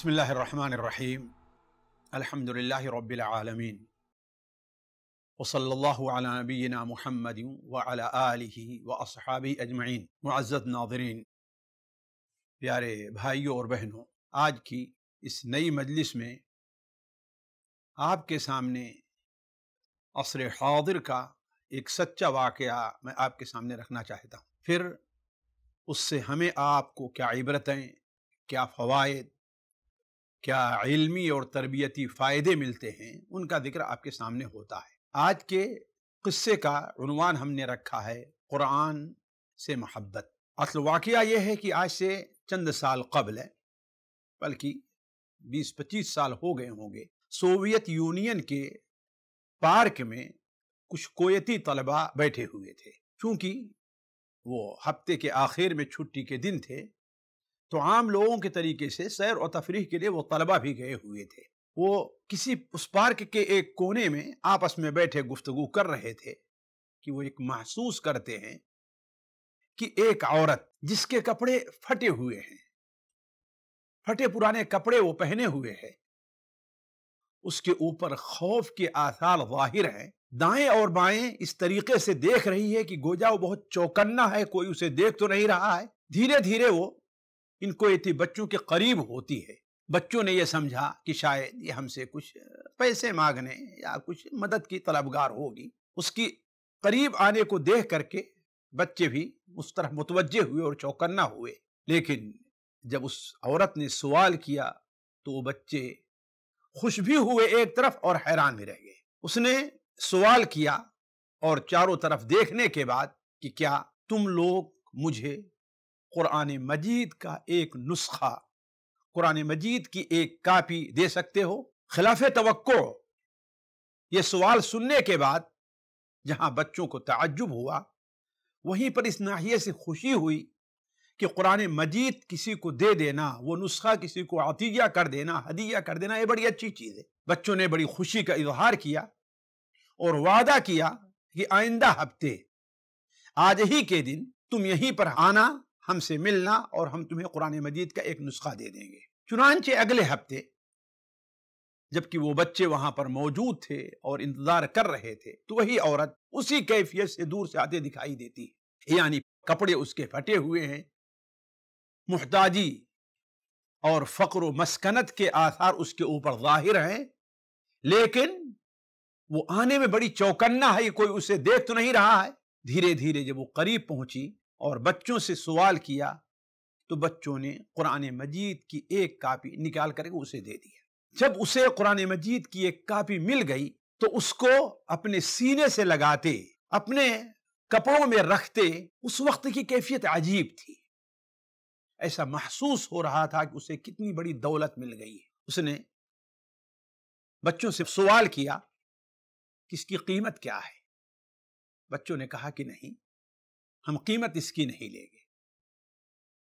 بسم الله الرحمن الرحيم الحمد لله رب العالمين وصلى الله على نبينا محمد وعلى آله وأصحابه أجمعين معزز नाजरीन प्यारे भाइयों और बहनों आज की इस नई मजलिस में आपके सामने असर हादिर का एक सच्चा वाक़ मैं आपके सामने रखना चाहता हूँ फिर उससे हमें आपको क्या इबरतें क्या फ़वाद क्या इल्मी और तरबियती फ़ायदे मिलते हैं उनका जिक्र आपके सामने होता है आज के किस्से का उनवान हमने रखा है क़ुरान से महब्बत असल वाक़ यह है कि आज से चंद साल कबल है बल्कि बीस पच्चीस साल हो गए होंगे सोवियत यूनियन के पार्क में कुछ कोयती तलबा बैठे हुए थे क्योंकि वो हफ्ते के आखिर में छुट्टी के दिन थे तो आम लोगों के तरीके से सैर और तफरी के लिए वो तलबा भी गए हुए थे वो किसी उस पार्क के एक कोने में आपस में बैठे गुफ्तगु कर रहे थे कि वो एक महसूस करते हैं कि एक औरत जिसके कपड़े फटे हुए हैं फटे पुराने कपड़े वो पहने हुए है उसके ऊपर खौफ के आसार वाहिर हैं दाएं और बाएं इस तरीके से देख रही है कि गोजा वो बहुत चौकन्ना है कोई उसे देख तो नहीं रहा है धीरे धीरे वो इनको ये बच्चों के करीब होती है बच्चों ने यह समझा कि शायद ये हमसे कुछ पैसे मांगने या कुछ मदद की तलबगार होगी उसकी करीब आने को देख करके बच्चे भी उस तरह मुतवजह हुए और चौकन्ना हुए लेकिन जब उस औरत ने सवाल किया तो वो बच्चे खुश भी हुए एक तरफ और हैरान भी रह गए उसने सवाल किया और चारों तरफ देखने के बाद कि क्या तुम लोग मुझे कुरान मजीद का एक नुस्खा कुरान मजीद की एक कापी दे सकते हो खिलाफ तो ये सवाल सुनने के बाद जहां बच्चों को तजुब हुआ वहीं पर इस नाहिए से खुशी हुई कि कुरान मजीद किसी को दे देना वो नुस्खा किसी को अतीजा कर देना हदिया कर देना ये बड़ी अच्छी चीज़ है बच्चों ने बड़ी खुशी का इजहार किया और वादा किया कि आइंदा हफ्ते आज ही के दिन तुम यहीं पर आना हमसे मिलना और हम तुम्हें कुरान मजीद का एक नुस्खा दे देंगे चुनानचे अगले हफ्ते जबकि वो बच्चे वहां पर मौजूद थे और इंतजार कर रहे थे तो वही औरत उसी कैफियत से दूर से आते दिखाई देती है यानी कपड़े उसके फटे हुए हैं मुहताजी और फकर मस्कनत के आसार उसके ऊपर जाहिर हैं लेकिन वो आने में बड़ी चौकन्ना है कोई उसे देख तो नहीं रहा है धीरे धीरे जब वो करीब पहुंची और बच्चों से सवाल किया तो बच्चों ने कुरान मजीद की एक कापी निकाल करके उसे दे दिया जब उसे कुरान मजीद की एक कापी मिल गई तो उसको अपने सीने से लगाते अपने कपड़ों में रखते उस वक्त की कैफियत अजीब थी ऐसा महसूस हो रहा था कि उसे कितनी बड़ी दौलत मिल गई है उसने बच्चों से सवाल किया कि इसकी कीमत क्या है बच्चों ने कहा कि नहीं हम कीमत इसकी नहीं लेंगे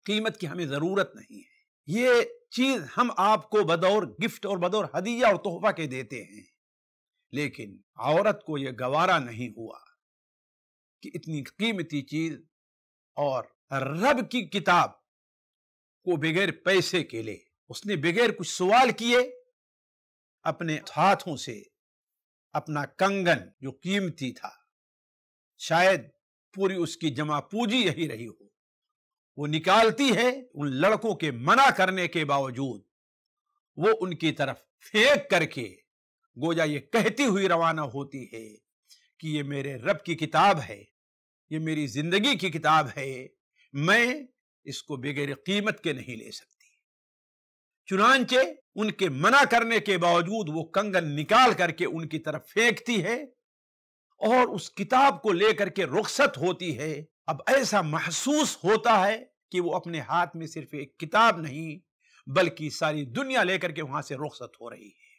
कीमत की हमें जरूरत नहीं है ये चीज हम आपको बदौर गिफ्ट और बदौर हदिया और तोहफा के देते हैं लेकिन औरत को यह गवारा नहीं हुआ कि इतनी कीमती चीज और रब की किताब को बगैर पैसे के ले उसने बगैर कुछ सवाल किए अपने हाथों से अपना कंगन जो कीमती था शायद पूरी उसकी जमा पूंजी यही रही हो वो निकालती है उन लड़कों के मना करने के बावजूद वो उनकी तरफ फेंक करके गोजा ये कहती हुई रवाना होती है कि ये मेरे रब की किताब है ये मेरी जिंदगी की किताब है मैं इसको बगैर कीमत के नहीं ले सकती चुनानचे उनके मना करने के बावजूद वो कंगन निकाल करके उनकी तरफ फेंकती है और उस किताब को लेकर के रुखसत होती है अब ऐसा महसूस होता है कि वो अपने हाथ में सिर्फ एक किताब नहीं बल्कि सारी दुनिया लेकर के वहां से रुखसत हो रही है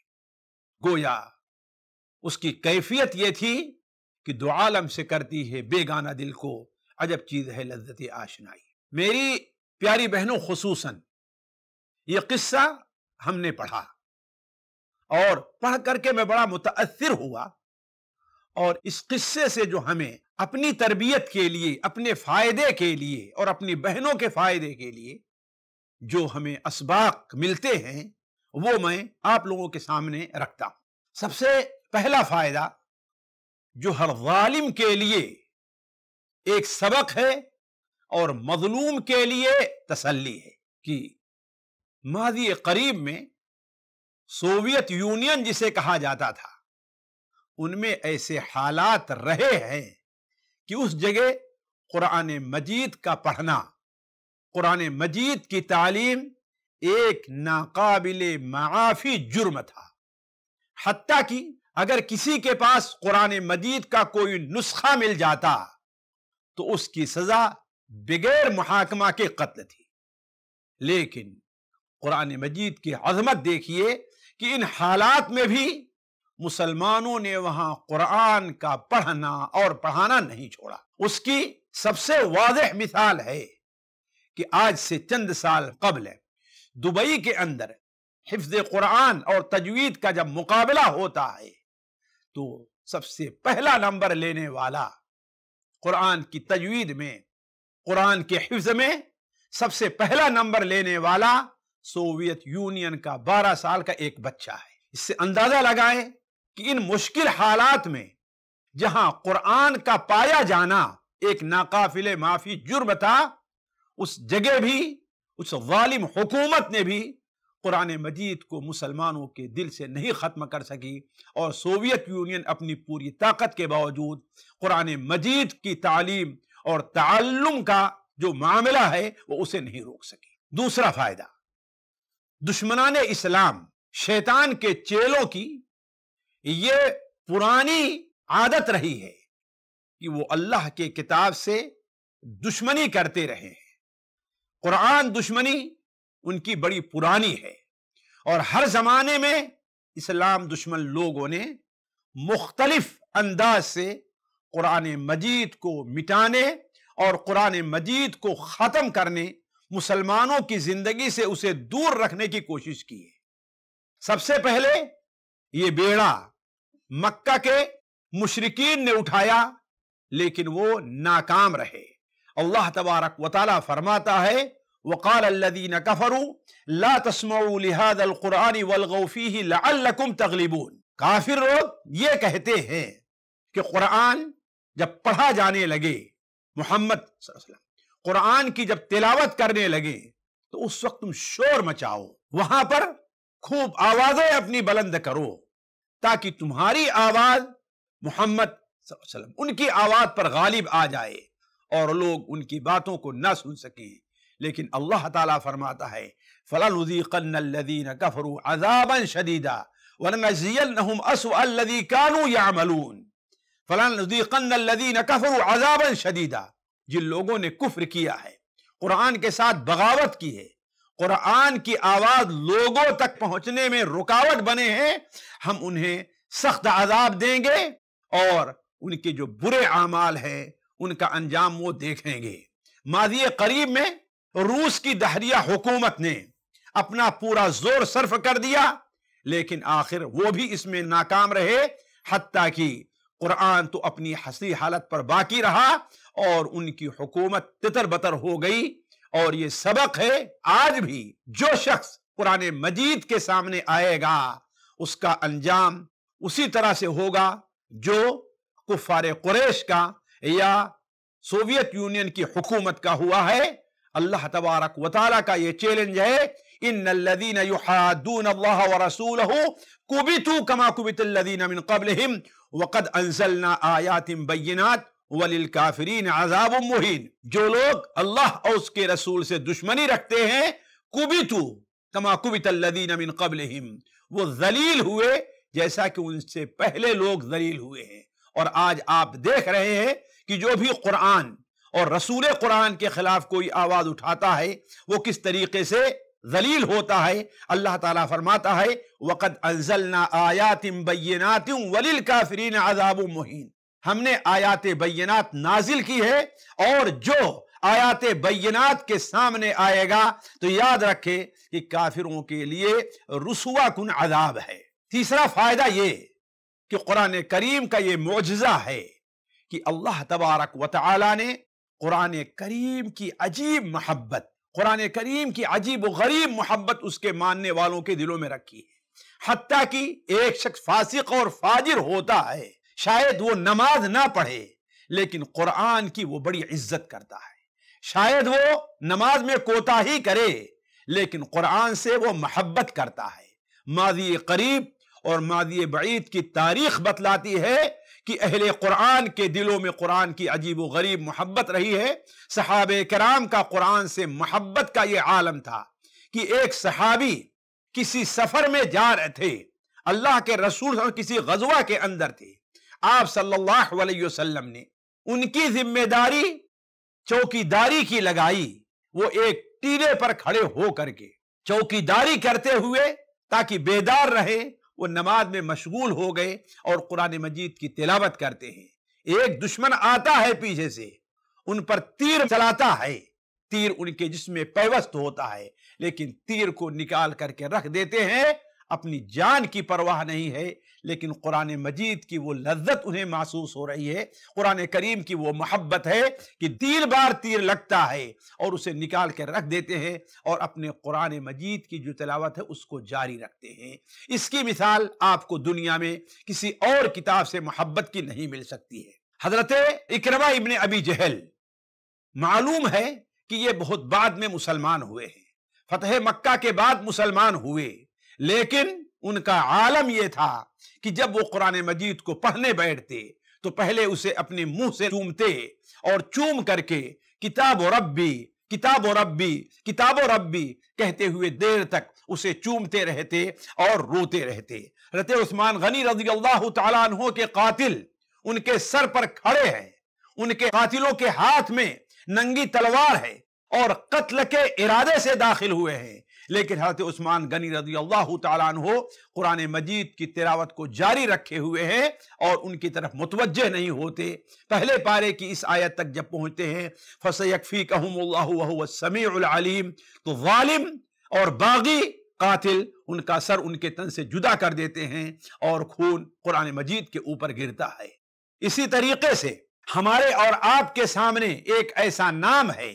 गोया उसकी कैफियत यह थी कि दो आलम से करती है बेगाना दिल को अजब चीज है लज्जत आशनाई मेरी प्यारी बहनों खसूस ये किस्सा हमने पढ़ा और पढ़ करके मैं बड़ा मुतासर हुआ और इस किस्से से जो हमें अपनी तरबियत के लिए अपने फायदे के लिए और अपनी बहनों के फायदे के लिए जो हमें इसबाक मिलते हैं वो मैं आप लोगों के सामने रखता हूं सबसे पहला फायदा जो हर वालिम के लिए एक सबक है और मजलूम के लिए तसल्ली है कि माजी करीब में सोवियत यूनियन जिसे कहा जाता था उनमें ऐसे हालात रहे हैं कि उस जगह कुरान मजीद का पढ़ना कुरान मजीद की तालीम एक नाकाबिल माफी जुर्म था हत्या कि अगर किसी के पास कुरान मजीद का कोई नुस्खा मिल जाता तो उसकी सजा बगैर महाकमा के कत्ल थी लेकिन कुरान मजीद की अजमत देखिए कि इन हालात में भी मुसलमानों ने वहां कुरान का पढ़ना और पढ़ाना नहीं छोड़ा उसकी सबसे वाजह मिसाल है कि आज से चंद साल कबल दुबई के अंदर हिफ्ज कुरान और तजवीद का जब मुकाबला होता है तो सबसे पहला नंबर लेने वाला कुरान की तजवीद में कुरान के हिफ्ज में सबसे पहला नंबर लेने वाला सोवियत यूनियन का बारह साल का एक बच्चा है इससे अंदाजा लगाएं कि इन मुश्किल हालात में जहां कुरान का पाया जाना एक नाकाफिल माफी जुर्म था उस जगह भी उस वालिम हुकूमत ने भी कुरान मजीद को मुसलमानों के दिल से नहीं ख़त्म कर सकी और सोवियत यूनियन अपनी पूरी ताकत के बावजूद कुरान मजीद की तालीम और तालुम का जो मामला है वो उसे नहीं रोक सकी दूसरा फ़ायदा दुश्मनान इस्लाम शैतान के चेलों की ये पुरानी आदत रही है कि वो अल्लाह के किताब से दुश्मनी करते रहे हैं कुरान दुश्मनी उनकी बड़ी पुरानी है और हर जमाने में इस्लाम दुश्मन लोगों ने मुख्तलिफ अंदाज से कुरान मजीद को मिटाने और कुरान मजीद को ख़त्म करने मुसलमानों की ज़िंदगी से उसे दूर रखने की कोशिश की है सबसे पहले ये बेड़ा मक्का के मुशरकिन ने उठाया लेकिन वो नाकाम रहे अल्लाह तबारक वाला फरमाता है वकाल अल्लादीन कफरू ला तस्मादुल्कुरानी वलगौफी लकुम तगलिबून काफिर लोग ये कहते हैं कि कुरान जब पढ़ा जाने लगे मोहम्मद कुरान की जब तिलावत करने लगे तो उस वक्त तुम शोर मचाओ वहां पर खूब आवाजें अपनी बुलंद करो ताकि तुम्हारी आवाज मोहम्मद उनकी आवाज पर गालिब आ जाए और लोग उनकी बातों को ना सुन सकें लेकिन अल्लाह ताला फरमाता है फलादीन कफरू अजाबन शदीदा जिन लोगों ने कुफर किया है कुरान के साथ बगावत की है कुरान की आवाज लोगों तक पहुंचने में रुकावट बने हैं हम उन्हें सख्त आजाब देंगे और उनके जो बुरे अमाल है उनका अंजाम वो देखेंगे माजी करीब में रूस की दहरिया हुकूमत ने अपना पूरा जोर सर्फ कर दिया लेकिन आखिर वो भी इसमें नाकाम रहे हती कि कुरान तो अपनी हसी हालत पर बाकी रहा और उनकी हुकूमत तितर बतर हो गई और ये सबक है आज भी जो शख्स कुरान मजीद के सामने आएगा उसका अंजाम उसी तरह से होगा जो कुफार कुरेश का या सोवियत यूनियन की हुकूमत का हुआ है अल्लाह तबारक वाल का ये चैलेंज है इन व कुबितु कमा कुबित आयातिम बैनात वलिल काफरीन आजाब मुहिन जो लोग अल्लाह और उसके रसूल से दुश्मनी रखते हैं कुबितु कमा कुबित अल्लदीन मिन कबल वो जलील हुए जैसा कि उनसे पहले लोग जलील हुए हैं और आज आप देख रहे हैं कि जो भी कुरान और रसूल कुरान के खिलाफ कोई आवाज उठाता है वो किस तरीके से जलील होता है अल्लाह ताला फरमाता है वक़द अंजलना आयातिम बैनातिम वलिल काफरीन आजाब मुहिन हमने आयात बैनात नाजिल की है और जो आयात बैनात के सामने आएगा तो याद रखे कि काफिरों के लिए रसुआ कन आदाब है तीसरा फायदा ये कि कुरान करीम का ये मुआजा है कि अल्लाह तबारक व ने कुरान करीम की अजीब मोहब्बत कुरान करीम की अजीब गरीब मोहब्बत उसके मानने वालों के दिलों में रखी है हती कि एक शख्स फासिक और फाजिर होता है शायद वो नमाज ना पढ़े लेकिन कुरान की वो बड़ी इज्जत करता है शायद वो नमाज में कोताही करे लेकिन कुरान से वो मोहब्बत करता है माजी करीब और माजी बीद की तारीख बतलाती है कि अहले कुरान के दिलों में कुरान की अजीब व गरीब मोहब्बत रही है सहाब कराम का कुरान से मोहब्बत का ये आलम था कि एक सहाबी किसी सफर में जा रहे थे अल्लाह के रसूल किसी गजवा के अंदर थे आप सल्लल्लाहु अलैहि वसल्लम ने उनकी जिम्मेदारी चौकीदारी की लगाई वो एक टीले पर खड़े हो करके चौकीदारी करते हुए ताकि बेदार रहे वो नमाज में मशगूल हो गए और कुरान मजीद की तिलावत करते हैं एक दुश्मन आता है पीछे से उन पर तीर चलाता है तीर उनके जिसमें पैवस्त होता है लेकिन तीर को निकाल करके रख देते हैं अपनी जान की परवाह नहीं है लेकिन कुरान मजीद की वो लज्जत उन्हें महसूस हो रही है कुरान करीम की वो मोहब्बत है कि तीर बार तीर लगता है और उसे निकाल कर रख देते हैं और अपने कुरान मजीद की जो तलावत है उसको जारी रखते हैं इसकी मिसाल आपको दुनिया में किसी और किताब से मोहब्बत की नहीं मिल सकती है हजरत इकरमा इबन अबी जहल मालूम है कि ये बहुत बाद में मुसलमान हुए हैं फतेह मक्का के बाद मुसलमान हुए लेकिन उनका आलम यह था कि जब वो कुरान मजीद को पढ़ने बैठते तो पहले उसे अपने मुंह से चूमते और चूम करके किताब रब्बी किताब रब्बी किताब रब्बी कहते हुए देर तक उसे चूमते रहते और रोते रहते रते उस्मान गनी रजी अल्लाह के कातिल उनके सर पर खड़े हैं उनके कातिलों के हाथ में नंगी तलवार है और कत्ल के इरादे से दाखिल हुए हैं लेकिन हरत उस्मान गनी रजी अल्लाह तु कुरान मजीद की तिलावत को जारी रखे हुए हैं और उनकी तरफ मुतवजह नहीं होते पहले पारे की इस आयत तक जब पहुंचते हैं फसयकफ़ी कहमीम तो वालिम और बागी कातिल उनका सर उनके तन से जुदा कर देते हैं और खून कुरान मजीद के ऊपर गिरता है इसी तरीके से हमारे और आपके सामने एक ऐसा नाम है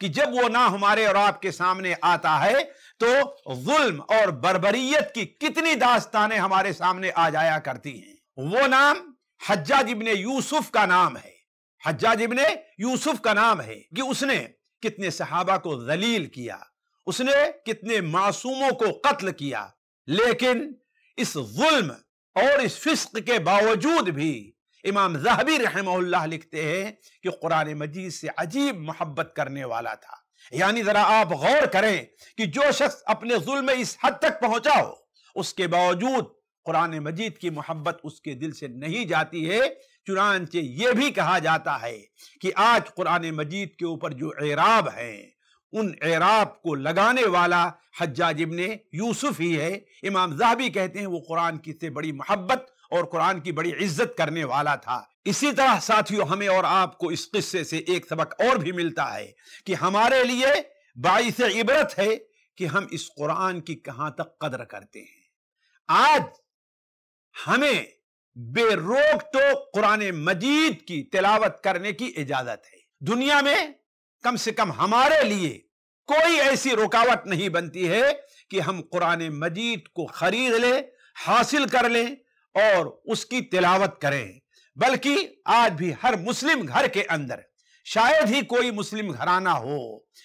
कि जब वो ना हमारे और आपके सामने आता है तो जुल्म और बरबरीत की कितनी दास्तानें हमारे सामने आ जाया करती हैं वो नाम हज्जाज इबन यूसुफ का नाम है हज्जाज इबन यूसुफ का नाम है कि उसने कितने सहाबा को जलील किया उसने कितने मासूमों को कत्ल किया लेकिन इस जुल्म और इस फिस्क के बावजूद भी इमाम जहबी रहमल्ला लिखते हैं कि कुरान मजीद से अजीब मोहब्बत करने वाला था यानी ज़रा आप गौर करें कि जो शख्स अपने जुल्म इस हद तक पहुंचा हो उसके बावजूद कुरान मजीद की मोहब्बत उसके दिल से नहीं जाती है चुनानचे ये भी कहा जाता है कि आज कुरान मजीद के ऊपर जो एराब हैं उन एराब को लगाने वाला हज्जाज इबन यूसुफ ही है इमाम जहाबी कहते हैं वो कुरान की से बड़ी मोहब्बत और कुरान की बड़ी इज्जत करने वाला था इसी तरह साथियों हमें और आपको इस किस्से से एक सबक और भी मिलता है कि हमारे लिए बाईस इबरत है कि हम इस कुरान की कहां तक कदर करते हैं आज हमें बेरोक तो कुरान मजीद की तिलावत करने की इजाजत है दुनिया में कम से कम हमारे लिए कोई ऐसी रुकावट नहीं बनती है कि हम कुरान मजीद को खरीद लें हासिल कर लें और उसकी तिलावत करें बल्कि आज भी हर मुस्लिम घर के अंदर शायद ही कोई मुस्लिम घराना हो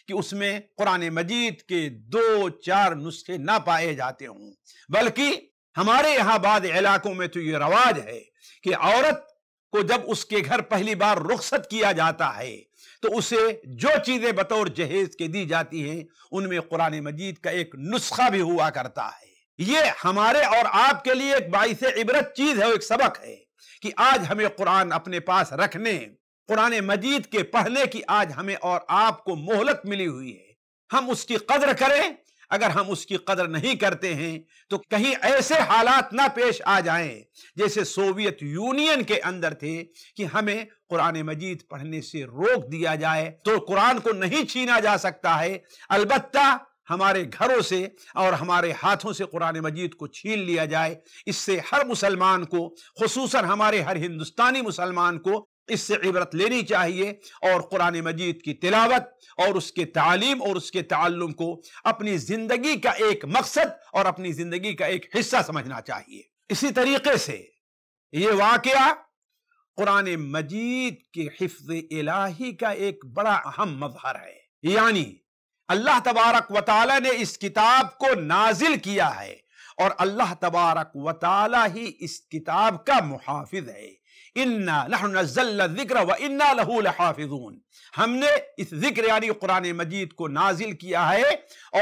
कि उसमें कुरान मजीद के दो चार नुस्खे ना पाए जाते हों बल्कि हमारे यहाँ बाद इलाकों में तो ये रवाज है कि औरत को जब उसके घर पहली बार रुख्सत किया जाता है तो उसे जो चीज़ें बतौर जहेज के दी जाती हैं उनमें कुरान मजीद का एक नुस्खा भी हुआ करता है ये हमारे और आपके लिए एक बाईस इबरत चीज है एक सबक है कि आज हमें कुरान अपने पास रखने कुरान मजीद के पढ़ने की आज हमें और आपको मोहलत मिली हुई है हम उसकी कदर करें अगर हम उसकी कदर नहीं करते हैं तो कहीं ऐसे हालात ना पेश आ जाएं जैसे सोवियत यूनियन के अंदर थे कि हमें कुरान मजीद पढ़ने से रोक दिया जाए तो कुरान को नहीं छीना जा सकता है अलबत्ता हमारे घरों से और हमारे हाथों से कुरान मजीद को छीन लिया जाए इससे हर मुसलमान को खसूस हमारे हर हिंदुस्तानी मुसलमान को इससे इबरत लेनी चाहिए और कुरान मजीद की तिलावत और उसके तालीम और उसके तल्लुम को अपनी ज़िंदगी का एक मकसद और अपनी ज़िंदगी का एक हिस्सा समझना चाहिए इसी तरीके से ये वाक़ कुरान मजीद के हिफ्ज इलाही का एक बड़ा अहम मजहर है यानी अल्लाह तबारक वाली ने इस किताब को नाजिल किया है और अल्लाह तबारक वाली ही इस किताब का मुहाफिज है इन्ना व इन्ना लहू लहाफिजून हमने इस जिक्र यानी कुरान मजीद को नाजिल किया है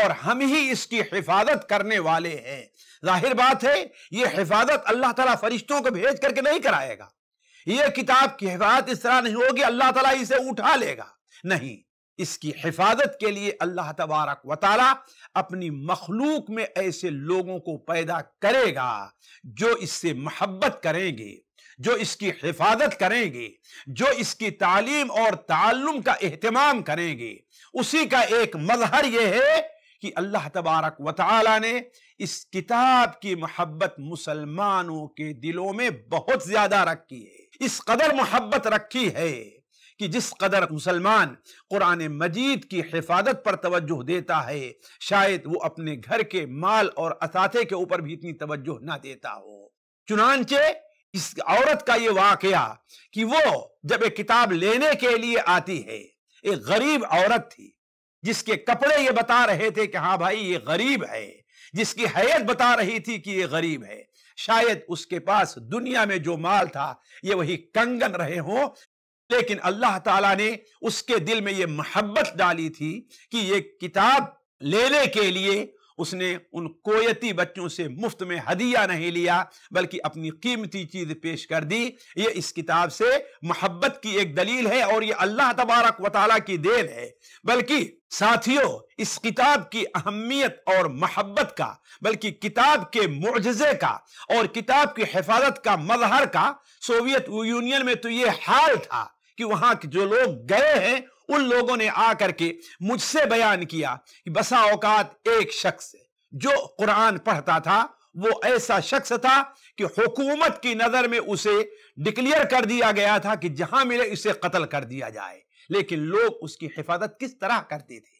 और हम ही इसकी हिफाजत करने वाले हैं जाहिर बात है ये हिफाजत अल्लाह तला फरिश्तों को भेज करके नहीं कराएगा ये किताब की हिफाजत इस तरह नहीं होगी अल्लाह तला इसे उठा लेगा नहीं इसकी हिफाजत के लिए अल्लाह तबारक वाली अपनी मखलूक में ऐसे लोगों को पैदा करेगा जो इससे मोहब्बत करेंगे जो इसकी हिफाजत करेंगे जो इसकी तालीम और तालुम का अहतमाम करेंगे उसी का एक मजहर यह है कि अल्लाह तबारक वाली ने इस किताब की मोहब्बत मुसलमानों के दिलों में बहुत ज्यादा रखी है इस कदर मोहब्बत रखी है कि जिस कदर मुसलमान कुरान मजीद की हिफाजत पर तवज्जो देता है शायद वो अपने घर के माल और असाथे के ऊपर भी इतनी तवज्जो ना देता हो चुनानचे इस औरत का ये वाकया कि वो जब एक किताब लेने के लिए आती है एक गरीब औरत थी जिसके कपड़े ये बता रहे थे कि हाँ भाई ये गरीब है जिसकी हैत बता रही थी कि ये गरीब है शायद उसके पास दुनिया में जो माल था ये वही कंगन रहे हों लेकिन अल्लाह ताला ने उसके दिल में यह मोहब्बत डाली थी कि ये किताब लेने के लिए उसने उन कोयती बच्चों से मुफ्त में हदिया नहीं लिया बल्कि अपनी कीमती चीज़ पेश कर दी ये इस किताब से मोहब्बत की एक दलील है और ये अल्लाह तबारक वाली की देन है बल्कि साथियों इस किताब की अहमियत और मोहब्बत का बल्कि किताब के मुजजे का और किताब की हिफाजत का मजहर का सोवियत यूनियन में तो ये हाल था कि वहां जो लोग गए हैं उन लोगों ने आकर के मुझसे बयान किया कि बसा औकात एक शख्स जो कुरान पढ़ता था वो ऐसा शख्स था कि हुकूमत की नजर में उसे डिक्लेयर कर दिया गया था कि जहां मिले इसे कत्ल कर दिया जाए लेकिन लोग उसकी हिफाजत किस तरह करते थे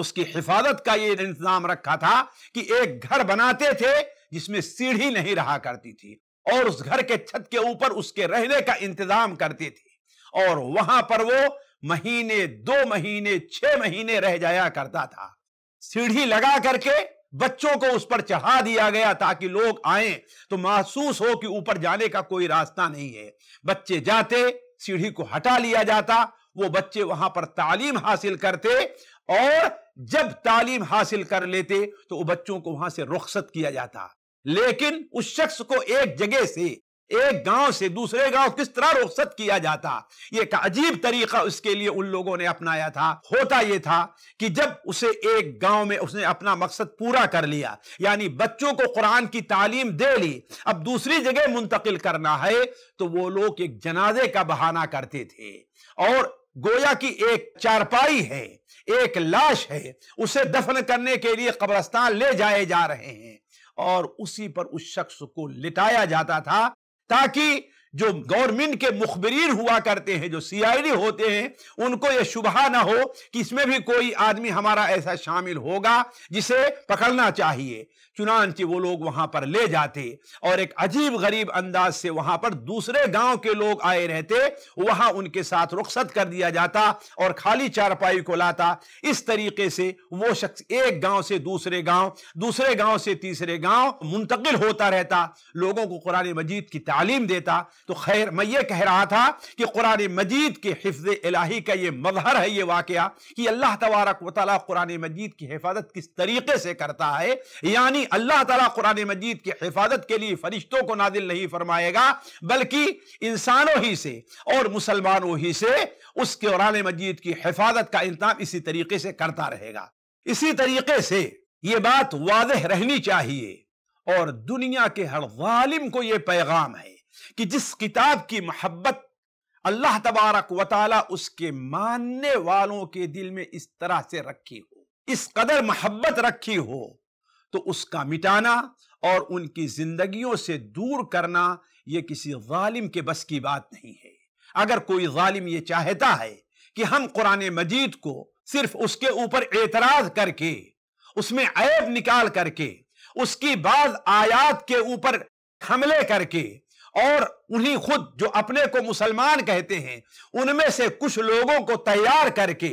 उसकी हिफाजत का ये इंतजाम रखा था कि एक घर बनाते थे जिसमें सीढ़ी नहीं रहा करती थी और उस घर के छत के ऊपर उसके रहने का इंतजाम करते थे और वहां पर वो महीने दो महीने छह महीने रह जाया करता था सीढ़ी लगा करके बच्चों को उस पर चढ़ा दिया गया ताकि लोग आए तो महसूस हो कि ऊपर जाने का कोई रास्ता नहीं है बच्चे जाते सीढ़ी को हटा लिया जाता वो बच्चे वहां पर तालीम हासिल करते और जब तालीम हासिल कर लेते तो वो बच्चों को वहां से रुख्सत किया जाता लेकिन उस शख्स को एक जगह से एक गांव से दूसरे गांव किस तरह रुखसत किया जाता ये एक अजीब तरीका उसके लिए उन लोगों ने अपनाया था होता यह था कि जब उसे एक गांव में उसने अपना मकसद पूरा कर लिया यानी बच्चों को कुरान की तालीम दे ली अब दूसरी जगह मुंतकिल करना है तो वो लोग एक जनाजे का बहाना करते थे और गोया की एक चारपाई है एक लाश है उसे दफन करने के लिए कब्रस्तान ले जाए जा रहे हैं और उसी पर उस शख्स को लिटाया जाता था ताकि जो गवर्नमेंट के मुखबरीन हुआ करते हैं जो सीआईडी होते हैं उनको यह शुभा ना हो कि इसमें भी कोई आदमी हमारा ऐसा शामिल होगा जिसे पकड़ना चाहिए चुनानचे वो लोग वहां पर ले जाते और एक अजीब गरीब अंदाज से वहां पर दूसरे गांव के लोग आए रहते वहां उनके साथ रुखसत कर दिया जाता और खाली चारपाई को लाता इस तरीके से वो शख्स एक गांव से दूसरे गांव दूसरे गांव से तीसरे गांव मुंतकिल होता रहता लोगों को कुरान मजीद की तालीम देता तो खैर मैं ये कह रहा था कि कुरान मजीद के हिफ्ज इलाही का ये मजहर है ये वाक़ कि अल्लाह तबारक वाली कुरान मजीद की हिफाजत किस तरीके से करता है यानी अल्लाह तला कुरान मजीद की हिफाजत के लिए फरिश्तों को नादिल नहीं फरमाएगा बल्कि इंसानों ही से और मुसलमानों ही से उस कुरान मजीद की हिफाजत का इंतजाम इसी तरीके से करता रहेगा इसी तरीके से ये बात वाजह रहनी चाहिए और दुनिया के हर वालिम को यह पैगाम है कि जिस किताब की महब्बत अल्लाह तबारक वाली उसके मानने वालों के दिल में इस तरह से रखी हो इस कदर मोहब्बत रखी हो तो उसका मिटाना और उनकी जिंदगियों से दूर करना यह किसी ालिम के बस की बात नहीं है अगर कोई ालिम यह चाहता है कि हम कुरान मजीद को सिर्फ उसके ऊपर एतराज करके उसमें ऐब निकाल करके उसकी बाज आयात के ऊपर हमले करके और उन्हीं खुद जो अपने को मुसलमान कहते हैं उनमें से कुछ लोगों को तैयार करके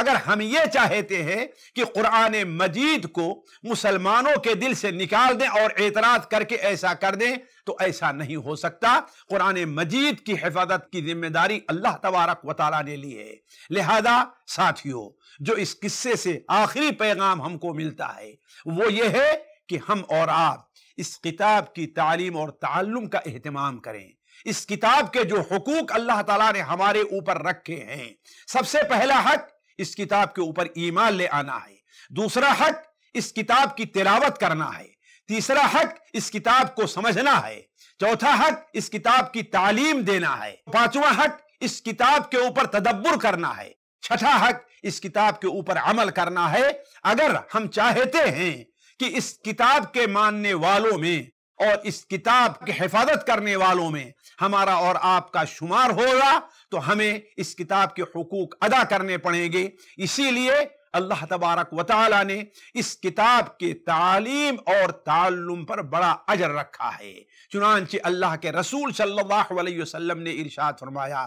अगर हम ये चाहते हैं कि कुरान मजीद को मुसलमानों के दिल से निकाल दें और एतराज करके ऐसा कर दें तो ऐसा नहीं हो सकता कुरान मजीद की हिफाजत की जिम्मेदारी अल्लाह तबारक वाली ने ली है लिहाजा साथियों जो इस किस्से से आखिरी पैगाम हमको मिलता है वो ये है कि हम और आप इस किताब की तालीम और तालुम का अहतमाम करें इस किताब के जो हकूक अल्लाह तला ने हमारे ऊपर रखे हैं सबसे पहला हक इस किताब के ऊपर ईमान ले आना है दूसरा हक इस किताब की तिलावत करना है तीसरा हक इस किताब को समझना है चौथा हक इस किताब की तालीम देना है पांचवा हक इस किताब के ऊपर तदब्बर करना है छठा हक इस किताब के ऊपर अमल करना है अगर हम चाहते हैं कि इस किताब के मानने वालों में और इस किताब की हिफाजत करने वालों में हमारा और आपका शुमार होगा तो हमें इस किताब के हकूक अदा करने पड़ेंगे इसीलिए अल्लाह तबारक वाली ने इस किताब के तालीम और तालुम पर बड़ा अजर रखा है चुनानचे अल्लाह के रसूल सल्लल्लाहु अलैहि वसल्लम ने इरशाद फरमाया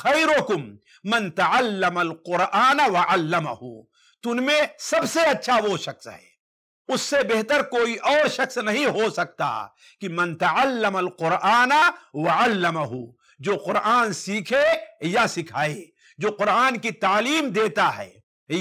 खैरुकुम मन तल्लम व अल्लमहु तुनमें सबसे अच्छा वो शख्स है उससे बेहतर कोई और शख्स नहीं हो सकता कि मनतम कुराना वल्लमहू जो कुरान सीखे या सिखाए जो कुरान की तालीम देता है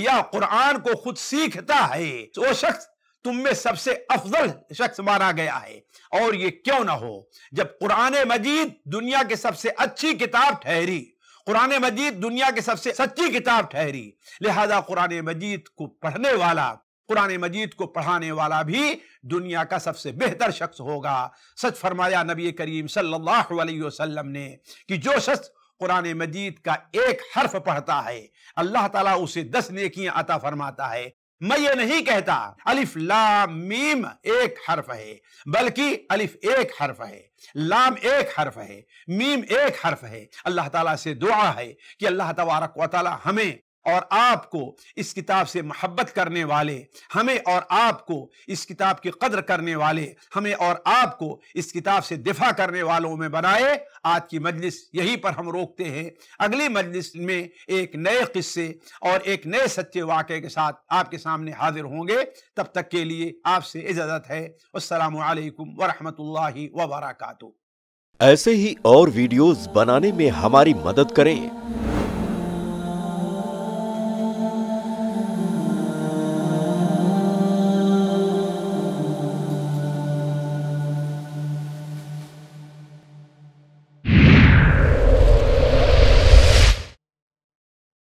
या कुरान को खुद सीखता है तो वो शख्स तुम में सबसे अफजल शख्स माना गया है और ये क्यों ना हो जब कुरान मजीद दुनिया के सबसे अच्छी किताब ठहरी कुरान मजीद दुनिया के सबसे सच्ची किताब ठहरी लिहाजा कुरान मजीद को पढ़ने वाला कुरान मजीद को पढ़ाने वाला भी दुनिया का सबसे बेहतर शख्स होगा सच फरमाया नबी करीम सल्लल्लाहु अलैहि वसल्लम ने कि जो शख्स कुरान मजीद का एक हर्फ पढ़ता है अल्लाह ताला उसे दस नेकियां अता फरमाता है मैं ये नहीं कहता अलिफ लाम मीम एक हर्फ है बल्कि अलिफ एक हर्फ है लाम एक हर्फ है मीम एक हर्फ है अल्लाह ताला से दुआ है कि अल्लाह तबारक व हमें और आपको इस किताब से मोहब्बत करने वाले हमें और आपको इस किताब की कदर करने वाले हमें और आपको इस किताब से दिफा करने वालों में बनाए आज की मजलिस यहीं पर हम रोकते हैं अगली मजलिस में एक नए किस्से और एक नए सच्चे वाक़े के साथ आपके सामने हाजिर होंगे तब तक के लिए आपसे इजाज़त है असलकम वरहमल वबरक ऐसे ही और वीडियोज़ बनाने में हमारी मदद करें